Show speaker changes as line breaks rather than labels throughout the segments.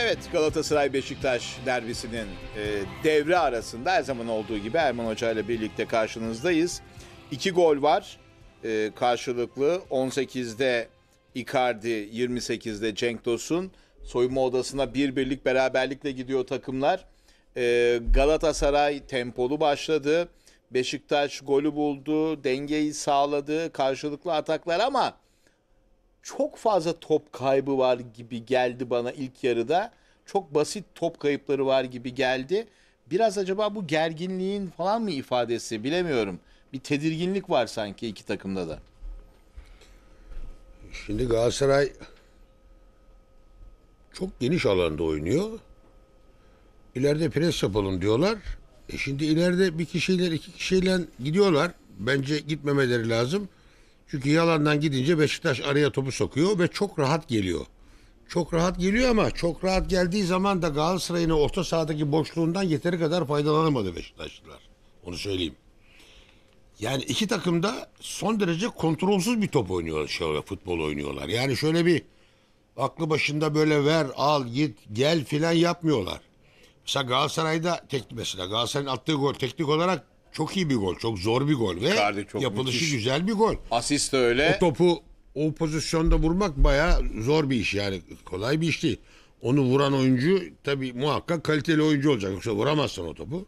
Evet Galatasaray Beşiktaş derbisinin e, devre arasında her zaman olduğu gibi Erman Hoca ile birlikte karşınızdayız. İki gol var e, karşılıklı 18'de Icardi 28'de Cenk Tosun soyunma odasına bir birlik beraberlikle gidiyor takımlar. E, Galatasaray tempolu başladı. Beşiktaş golü buldu, dengeyi sağladı, karşılıklı ataklar ama çok fazla top kaybı var gibi geldi bana ilk yarıda. Çok basit top kayıpları var gibi geldi. Biraz acaba bu gerginliğin falan mı ifadesi bilemiyorum. Bir tedirginlik var sanki iki takımda da.
Şimdi Galatasaray çok geniş alanda oynuyor. İleride pres yapalım diyorlar. E şimdi ileride bir kişiyle iki kişiyle gidiyorlar. Bence gitmemeleri lazım. Çünkü yalandan gidince Beşiktaş araya topu sokuyor ve çok rahat geliyor. Çok rahat geliyor ama çok rahat geldiği zaman da Galatasaray'ın orta sahadaki boşluğundan yeteri kadar faydalanamadı Beşiktaşlılar. Onu söyleyeyim. Yani iki takım da son derece kontrolsüz bir top oynuyorlar, şöyle futbol oynuyorlar. Yani şöyle bir aklı başında böyle ver, al, git, gel filan yapmıyorlar. Mesela Galatasaray'da teknik mesela Galatasaray'ın attığı gol teknik olarak çok iyi bir gol. Çok zor bir gol ve çok yapılışı müthiş. güzel bir gol. Asist de öyle. O topu o pozisyonda vurmak baya zor bir iş yani. Kolay bir iş değil. Onu vuran oyuncu tabii muhakkak kaliteli oyuncu olacak. Yoksa vuramazsın o topu.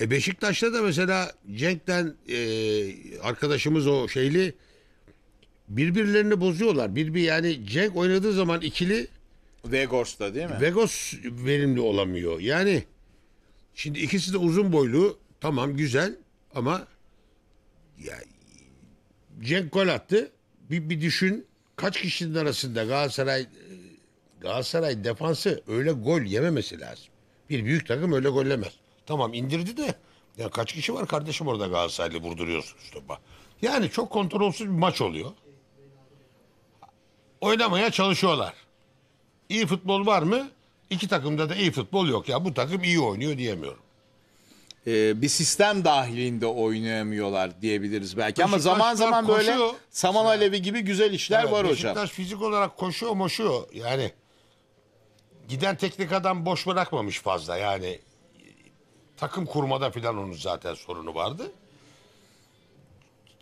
E Beşiktaş'ta da mesela Cenk'ten e, arkadaşımız o şeyli birbirlerini bozuyorlar. Bir bir yani Cenk oynadığı zaman ikili Vegos'ta değil mi? Vegos verimli olamıyor. Yani şimdi ikisi de uzun boylu Tamam güzel ama ya Cenk gol attı. Bir, bir düşün kaç kişinin arasında Galatasaray e, Galatasaray defansı öyle gol yememesi lazım. Bir büyük takım öyle gollemez. Tamam indirdi de ya kaç kişi var kardeşim orada Galatasaraylı işte bak Yani çok kontrolsüz bir maç oluyor. Oynamaya çalışıyorlar. İyi futbol var mı?
İki takımda da iyi futbol yok ya. Bu takım iyi oynuyor diyemiyorum e, bir sistem dahilinde oynayamıyorlar diyebiliriz belki ama Beşiktaşlar zaman zaman böyle saman alevi gibi güzel işler Evet, var hocam. Beşiktaş
fizik olarak koşuyor moşuyor yani. Giden teknik adam boş bırakmamış fazla yani. Takım kurmada falan onun zaten sorunu vardı.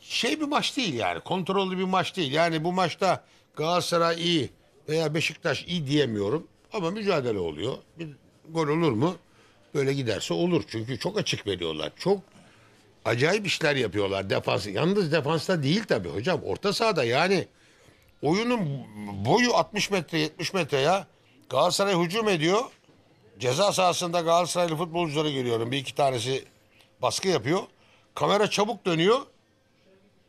Şey bir maç değil yani kontrollü bir maç değil. Yani bu maçta Galatasaray iyi veya Beşiktaş iyi diyemiyorum ama mücadele oluyor. Bir gol olur mu? Böyle giderse olur. Çünkü çok açık veriyorlar. Çok acayip işler yapıyorlar defans. Yalnız defansta değil tabii hocam. Orta sahada yani oyunun boyu 60 metre 70 metre ya. Galatasaray hücum ediyor. Ceza sahasında Galatasaraylı futbolcuları görüyorum. Bir iki tanesi baskı yapıyor. Kamera çabuk dönüyor.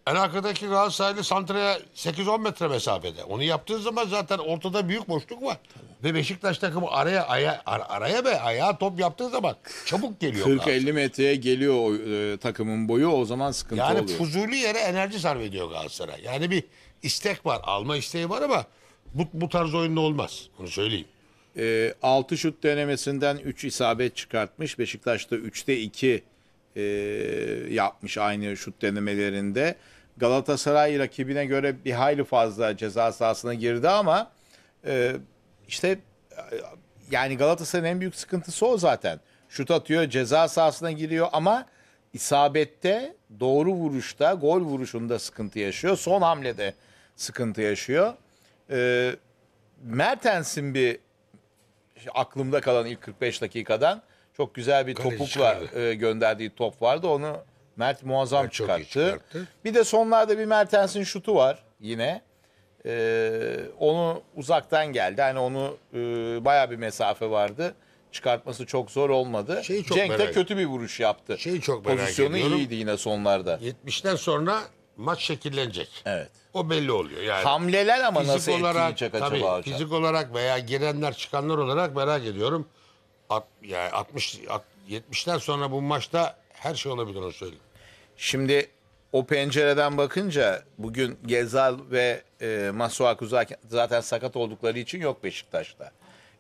En arkadaki sahili Santra'ya 8-10 metre mesafede. Onu yaptığın zaman zaten ortada büyük boşluk var. Ve Beşiktaş takımı araya aya, ar- araya be ayağa top yaptığı zaman çabuk geliyor. 40-50
metreye geliyor o, e, takımın boyu o zaman sıkıntı Yani oluyor. fuzuli
yere enerji sarf ediyor Galatasaray. Yani bir
istek var, alma isteği var ama bu, bu tarz oyunda olmaz. Onu söyleyeyim. E, şut denemesinden 3 isabet çıkartmış. Beşiktaş'ta 3'te 2 e, yapmış aynı şut denemelerinde. Galatasaray rakibine göre bir hayli fazla ceza sahasına girdi ama e, işte e, yani Galatasaray'ın en büyük sıkıntısı o zaten. Şut atıyor, ceza sahasına giriyor ama isabette, doğru vuruşta, gol vuruşunda sıkıntı yaşıyor. Son hamlede sıkıntı yaşıyor. E, Mertens'in bir aklımda kalan ilk 45 dakikadan çok güzel bir topukla e, gönderdiği top vardı. Onu Mert muazzam Mert çıkarttı. çıkarttı. Bir de sonlarda bir Mertens'in şutu var yine. Ee, onu uzaktan geldi. Hani onu e, baya bir mesafe vardı. Çıkartması çok zor olmadı. Şeyi çok Cenk de merak- kötü bir vuruş yaptı. Şeyi çok Pozisyonu ediyorum. iyiydi yine sonlarda. 70'ten sonra maç şekillenecek. Evet. O
belli oluyor yani. Hamleler ama nasıl etkileyecek acaba tabii, hocam? Fizik olarak veya girenler çıkanlar olarak merak ediyorum. At, yani 60 at- 70'ten sonra bu maçta her
şey olabilir onu söyleyeyim. Şimdi o pencereden bakınca bugün Gezal ve e, Masuaku zaten sakat oldukları için yok Beşiktaş'ta.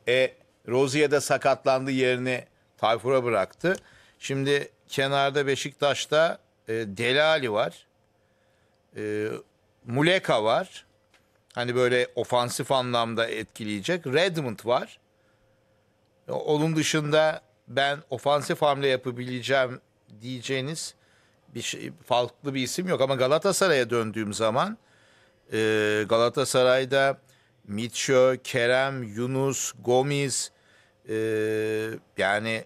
E, Rozier de sakatlandı yerini Tayfur'a bıraktı. Şimdi kenarda Beşiktaş'ta e, Delali var. E, Muleka var. Hani böyle ofansif anlamda etkileyecek. Redmond var. E, onun dışında ben ofansif hamle yapabileceğim diyeceğiniz bir şey, farklı bir isim yok ama Galatasaray'a döndüğüm zaman e, Galatasaray'da Mitcho, Kerem, Yunus, Gomis e, yani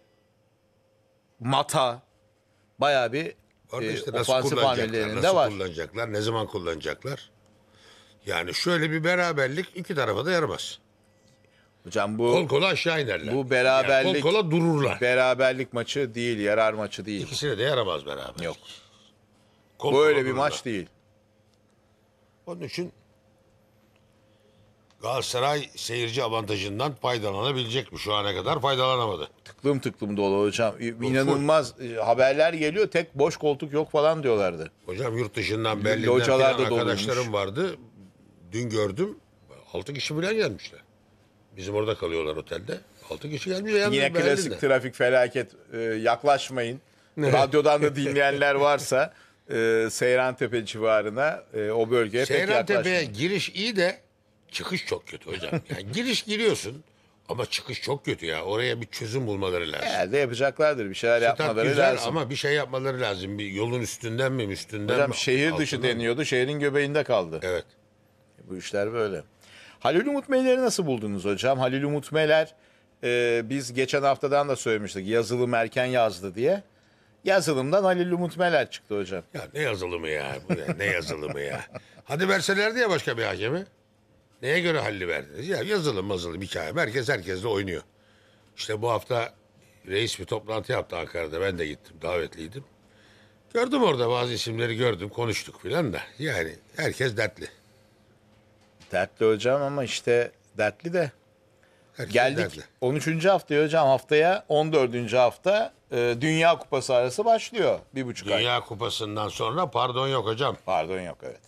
Mata bayağı bir Orada e, işte e, nasıl ofansif kullanacaklar, hamlelerinde nasıl
kullanacaklar, ne zaman kullanacaklar?
Yani şöyle bir beraberlik iki tarafa da yaramaz. Hocam bu Kol kola aşağı inerler. bu beraberlik- Yani kol kola dururlar. beraberlik maçı değil, yarar maçı değil. İkisi de yaramaz beraber. Yok. Kol kola bir dururlar. maç değil. Onun için
Galatasaray seyirci avantajından faydalanabilecek mi? Şu ana kadar faydalanamadı. Tıklım
tıklım dolu hocam.
İnanılmaz
e, haberler geliyor. Tek boş koltuk yok falan diyorlardı. Hocam yurt dışından Berlin'den hocalar da arkadaşlarım vardı.
Dün gördüm. Altı kişi bile gelmişler. Bizim orada kalıyorlar otelde. Altı kişi gelmiş. Yine klasik
trafik felaket e, yaklaşmayın. Radyodan da dinleyenler varsa e, Seyran Tepe civarına e, o bölgeye Seyran pek yaklaşmayın. Tepe'ye giriş iyi de çıkış çok kötü hocam.
Yani giriş giriyorsun ama çıkış çok kötü ya. Oraya bir çözüm bulmaları lazım. Herhalde yapacaklardır. Bir şeyler Stat yapmaları güzel lazım. ama bir şey
yapmaları lazım. Bir yolun üstünden mi üstünden Hocam mi? şehir dışı altından mı? deniyordu. Şehrin göbeğinde kaldı. Evet. Bu işler böyle. Halil Umut Meler'i nasıl buldunuz hocam? Halil Umut Meler e, biz geçen haftadan da söylemiştik yazılım erken yazdı diye. Yazılımdan Halil Umut Meler çıktı hocam. Ya
ne yazılımı ya? Bu ne, ne yazılımı
ya? Hadi verselerdi
ya başka bir hakemi. Neye göre halli verdiniz? Ya yazılım mazılım hikaye. Herkes herkesle oynuyor. İşte bu hafta reis bir toplantı yaptı Ankara'da. Ben de gittim. Davetliydim. Gördüm orada bazı isimleri gördüm. Konuştuk filan da.
Yani herkes dertli. Dertli hocam ama işte dertli de. Herkes Geldik dertli. 13. haftaya hocam haftaya 14. hafta e, Dünya Kupası arası başlıyor. Bir buçuk
ay. Dünya Kupası'ndan sonra pardon yok hocam. Pardon yok evet.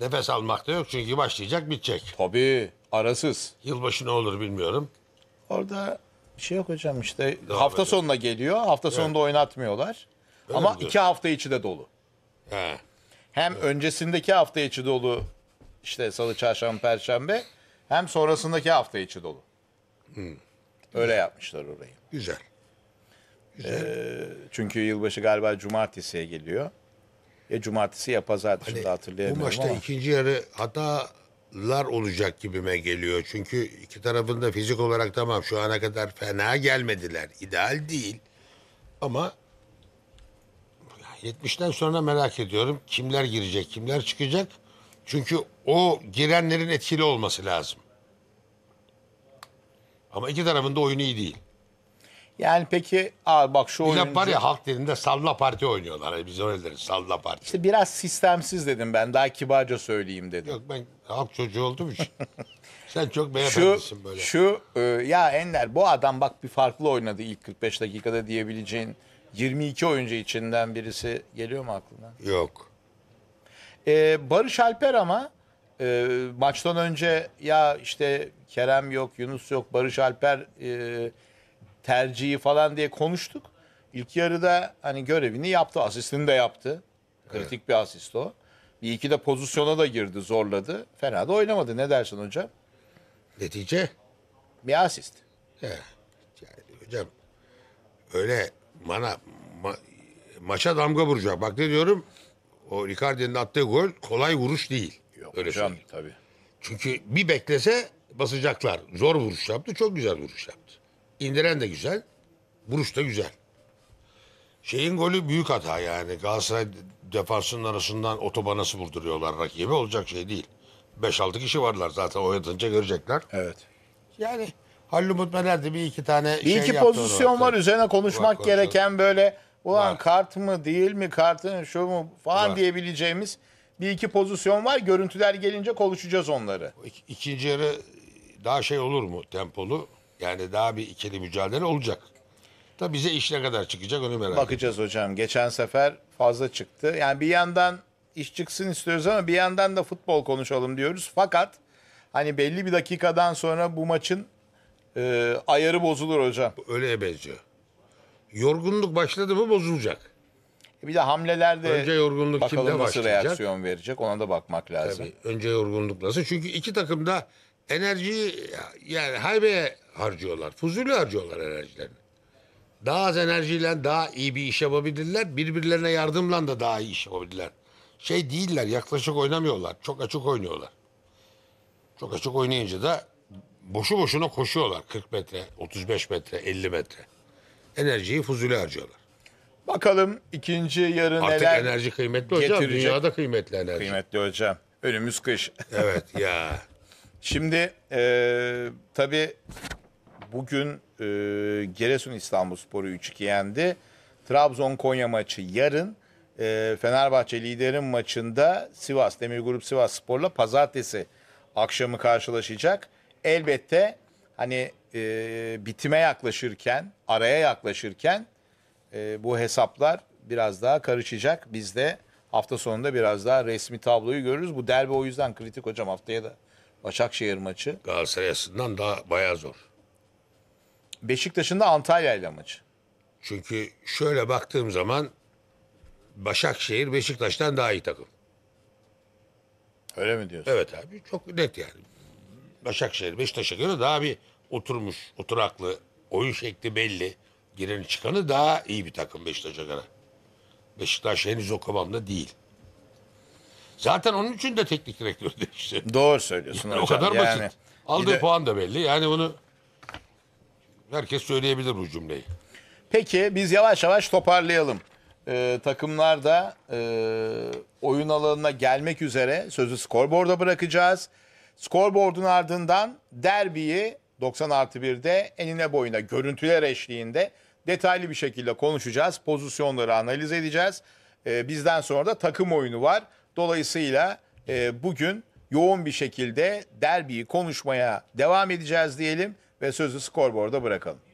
Nefes almakta yok çünkü başlayacak bitecek. Tabii arasız. Yılbaşı ne olur bilmiyorum.
Orada bir şey yok hocam işte Devam hafta edelim. sonuna geliyor. Hafta sonunda oynatmıyorlar. Öyle Ama mi iki hafta içi de dolu. He. Hem öncesindeki hafta içi dolu işte salı, çarşamba, perşembe hem sonrasındaki hafta içi dolu. Hmm. Öyle yapmışlar orayı. Güzel. Güzel. Ee, çünkü yılbaşı galiba cumartesiye geliyor. Ya cumartesi ya pazar Hani şimdi bu hatırlayamıyorum maçta ama. ikinci
yarı hatalar olacak gibime geliyor. Çünkü iki tarafında fizik olarak tamam şu ana kadar fena gelmediler. İdeal değil. Ama 70'ten sonra merak ediyorum kimler girecek, kimler çıkacak. Çünkü o girenlerin etkili olması lazım. Ama iki tarafın da oyunu iyi değil.
Yani peki
abi bak şu Bir oyuncu... var ya halk dilinde salla parti oynuyorlar. Hani Biz öyle deriz salla parti.
İşte biraz sistemsiz dedim ben. Daha kibarca söyleyeyim dedim. Yok ben halk çocuğu oldum için. Sen çok Şu, beyefendisin böyle. şu e, ya Ender bu adam bak bir farklı oynadı ilk 45 dakikada diyebileceğin 22 oyuncu içinden birisi geliyor mu aklına? Yok. Ee, Barış Alper ama e, maçtan önce ya işte Kerem yok, Yunus yok, Barış Alper e, tercihi falan diye konuştuk. İlk yarıda hani görevini yaptı, asistini de yaptı. Kritik evet. bir asist o. Bir iki de pozisyona da girdi, zorladı. Fena da oynamadı. Ne dersin hocam? Netice? Bir asist.
Evet. Yani,
hocam öyle bana ma,
maça damga vuracak. Bak ne diyorum? O Icardi'nin attığı gol kolay vuruş değil. Yok Öyle hocam söyleyeyim. tabii. Çünkü bir beklese basacaklar. Zor vuruş yaptı, çok güzel vuruş yaptı. İndiren de güzel, vuruş da güzel. Şeyin golü büyük hata yani. Galatasaray defansının arasından otobanası vurduruyorlar rakibi Olacak şey değil. 5-6 kişi varlar zaten oynatınca görecekler. Evet. Yani Halil Umut Meler bir iki tane bir şey iki yaptı pozisyon
var. Üzerine konuşmak Bak, gereken böyle Ulan Var. kart mı değil mi kartın şu mu falan Var. diyebileceğimiz bir iki pozisyon var. Görüntüler gelince konuşacağız onları.
İk- İkinci yarı daha şey olur mu tempolu?
Yani daha bir ikili mücadele olacak. Tabi bize iş ne kadar çıkacak onu merak ediyorum. Bakacağız hocam. Geçen sefer fazla çıktı. Yani bir yandan iş çıksın istiyoruz ama bir yandan da futbol konuşalım diyoruz. Fakat hani belli bir dakikadan sonra bu maçın e, ayarı bozulur hocam. Öyle benziyor. Yorgunluk başladı mı bozulacak. E, bir de hamlelerde Önce yorgunluk bakalım kimde nasıl başlayacak? reaksiyon verecek ona da bakmak lazım. Tabii, önce yorgunluk nasıl?
Çünkü iki takım da enerjiyi yani haybeye harcıyorlar. Fuzuli harcıyorlar enerjilerini. Daha az enerjiyle daha iyi bir iş yapabilirler. Birbirlerine yardımla da daha iyi iş yapabilirler. Şey değiller yaklaşık oynamıyorlar. Çok açık oynuyorlar. Çok açık oynayınca da boşu boşuna koşuyorlar 40 metre, 35 metre, 50 metre enerjiyi fuzule harcıyorlar.
Bakalım ikinci yarı Artık neler enerji kıymetli hocam. getirecek? Dünyada kıymetli enerji. kıymetli hocam. Önümüz kış. Evet ya. Şimdi e, tabii bugün e, Giresun İstanbulspor'u 3-2 yendi. Trabzon Konya maçı yarın. E, Fenerbahçe liderin maçında Sivas Demir Grup Sivas Spor'la pazartesi akşamı karşılaşacak. Elbette hani e, bitime yaklaşırken, araya yaklaşırken e, bu hesaplar biraz daha karışacak. Biz de hafta sonunda biraz daha resmi tabloyu görürüz. Bu derbi o yüzden kritik hocam haftaya da Başakşehir maçı. Galatasaray açısından daha bayağı zor. Beşiktaş'ın da Antalya ile maçı. Çünkü şöyle baktığım zaman
Başakşehir Beşiktaş'tan daha iyi takım. Öyle mi diyorsun? Evet abi çok net yani. Başakşehir Beşiktaş'a göre daha bir oturmuş, oturaklı, oyun şekli belli. Giren çıkanı daha iyi bir takım Beşiktaş'a göre. Beşiktaş henüz o kıvamda değil. Zaten onun için de teknik direktör değişti. Doğru söylüyorsun yani hocam. O kadar yani, basit. Aldığı de... puan da belli. Yani bunu herkes söyleyebilir bu cümleyi.
Peki biz yavaş yavaş toparlayalım. Ee, takımlar e, oyun alanına gelmek üzere sözü skorboarda bırakacağız. Scoreboard'un ardından derbiyi 90 artı 1'de enine boyuna görüntüler eşliğinde detaylı bir şekilde konuşacağız. Pozisyonları analiz edeceğiz. E, bizden sonra da takım oyunu var. Dolayısıyla e, bugün yoğun bir şekilde derbiyi konuşmaya devam edeceğiz diyelim ve sözü skorboarda bırakalım.